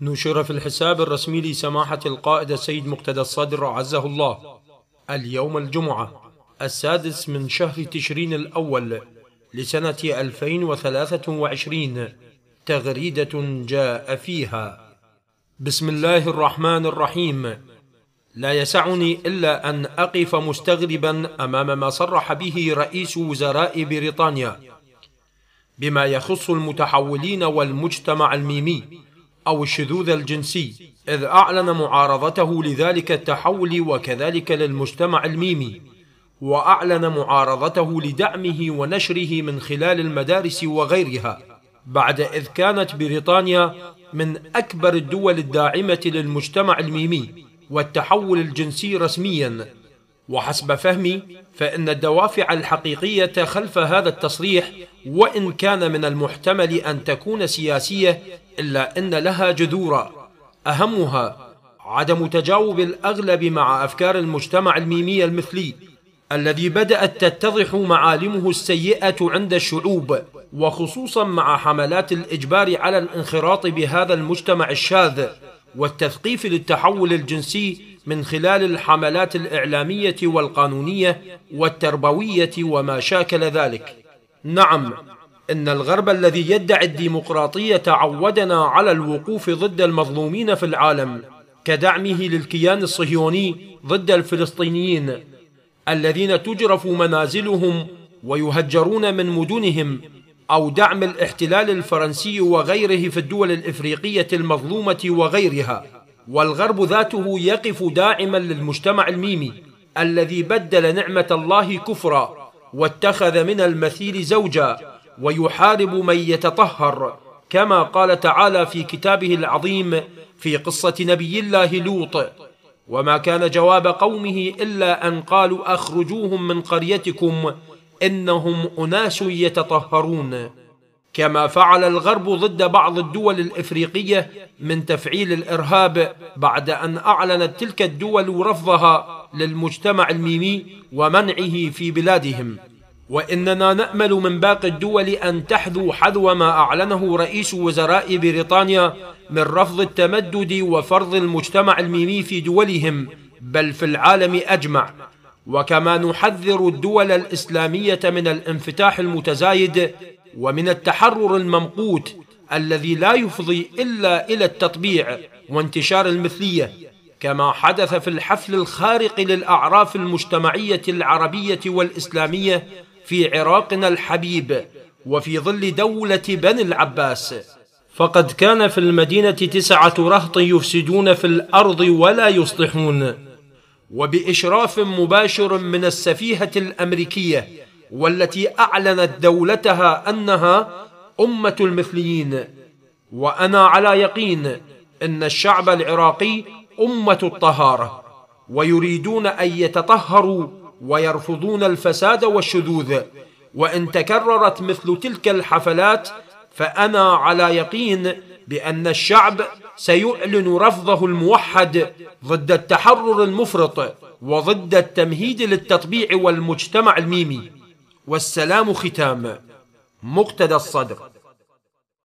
نشر في الحساب الرسمي لسماحة القائد السيد مقتدى الصدر عزه الله اليوم الجمعة السادس من شهر تشرين الأول لسنة 2023 تغريدة جاء فيها بسم الله الرحمن الرحيم لا يسعني إلا أن أقف مستغربا أمام ما صرح به رئيس وزراء بريطانيا بما يخص المتحولين والمجتمع الميمي أو الشذوذ الجنسي إذ أعلن معارضته لذلك التحول وكذلك للمجتمع الميمي وأعلن معارضته لدعمه ونشره من خلال المدارس وغيرها بعد إذ كانت بريطانيا من أكبر الدول الداعمة للمجتمع الميمي والتحول الجنسي رسمياً وحسب فهمي فإن الدوافع الحقيقية خلف هذا التصريح وإن كان من المحتمل أن تكون سياسية إلا أن لها جذورا أهمها عدم تجاوب الأغلب مع أفكار المجتمع الميمي المثلي الذي بدأت تتضح معالمه السيئة عند الشعوب وخصوصا مع حملات الإجبار على الانخراط بهذا المجتمع الشاذ والتثقيف للتحول الجنسي من خلال الحملات الإعلامية والقانونية والتربوية وما شاكل ذلك نعم إن الغرب الذي يدعي الديمقراطية تعودنا على الوقوف ضد المظلومين في العالم كدعمه للكيان الصهيوني ضد الفلسطينيين الذين تجرف منازلهم ويهجرون من مدنهم أو دعم الاحتلال الفرنسي وغيره في الدول الإفريقية المظلومة وغيرها والغرب ذاته يقف داعما للمجتمع الميمي الذي بدل نعمة الله كفرا واتخذ من المثيل زوجا ويحارب من يتطهر كما قال تعالى في كتابه العظيم في قصة نبي الله لوط وما كان جواب قومه إلا أن قالوا أخرجوهم من قريتكم إنهم أناس يتطهرون كما فعل الغرب ضد بعض الدول الافريقيه من تفعيل الارهاب بعد ان اعلنت تلك الدول رفضها للمجتمع الميمي ومنعه في بلادهم واننا نامل من باقي الدول ان تحذو حذو ما اعلنه رئيس وزراء بريطانيا من رفض التمدد وفرض المجتمع الميمي في دولهم بل في العالم اجمع وكما نحذر الدول الاسلاميه من الانفتاح المتزايد ومن التحرر الممقوت الذي لا يفضي إلا إلى التطبيع وانتشار المثلية كما حدث في الحفل الخارق للأعراف المجتمعية العربية والإسلامية في عراقنا الحبيب وفي ظل دولة بني العباس فقد كان في المدينة تسعة رهط يفسدون في الأرض ولا يصلحون وبإشراف مباشر من السفيهة الأمريكية والتي أعلنت دولتها أنها أمة المثليين وأنا على يقين أن الشعب العراقي أمة الطهارة ويريدون أن يتطهروا ويرفضون الفساد والشذوذ وإن تكررت مثل تلك الحفلات فأنا على يقين بأن الشعب سيعلن رفضه الموحد ضد التحرر المفرط وضد التمهيد للتطبيع والمجتمع الميمي والسلام ختام مقتدى الصدر